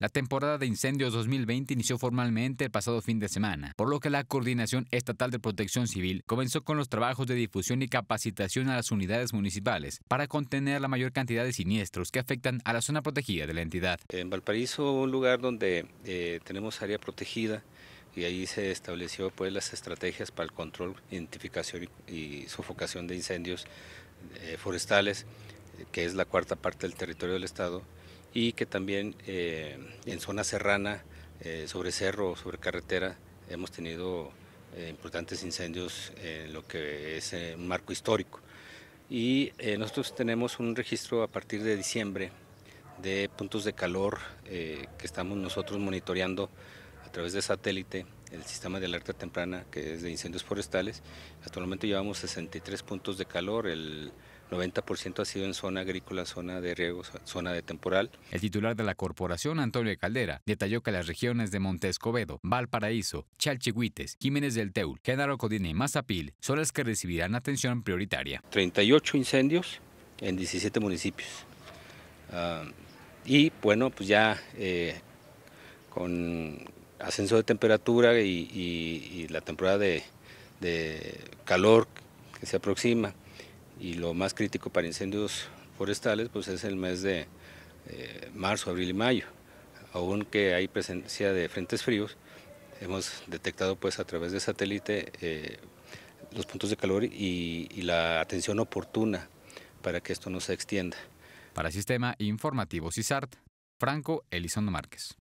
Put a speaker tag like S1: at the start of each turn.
S1: La temporada de incendios 2020 inició formalmente el pasado fin de semana, por lo que la Coordinación Estatal de Protección Civil comenzó con los trabajos de difusión y capacitación a las unidades municipales para contener la mayor cantidad de siniestros que afectan a la zona protegida de la entidad. En Valparaíso,
S2: un lugar donde eh, tenemos área protegida, y ahí se estableció pues las estrategias para el control, identificación y sofocación de incendios eh, forestales, eh, que es la cuarta parte del territorio del Estado, y que también eh, en zona serrana, eh, sobre cerro, sobre carretera, hemos tenido eh, importantes incendios en lo que es un marco histórico. Y nosotros tenemos un registro a partir de diciembre de puntos de calor que estamos nosotros monitoreando a través de satélite el sistema de alerta temprana que es de incendios forestales. Actualmente llevamos 63 puntos de calor, el 90%
S1: ha sido en zona agrícola, zona de riego, zona de temporal. El titular de la corporación, Antonio Caldera, detalló que las regiones de Montescobedo, Valparaíso, Chalchihuites, Jiménez del Teul, Quedaro Codine y Mazapil son las que recibirán atención prioritaria.
S2: 38 incendios en 17 municipios. Ah, y bueno, pues ya eh, con ascenso de temperatura y, la temporada de calor que se aproxima, y lo más crítico para incendios forestales pues es el mes de eh, marzo, abril y mayo. Aunque hay presencia de frentes fríos, hemos detectado pues a través de satélite
S1: eh, los puntos de calor y, y la atención oportuna para que esto no se extienda. Para Sistema Informativo CISART, Franco Elizondo Márquez.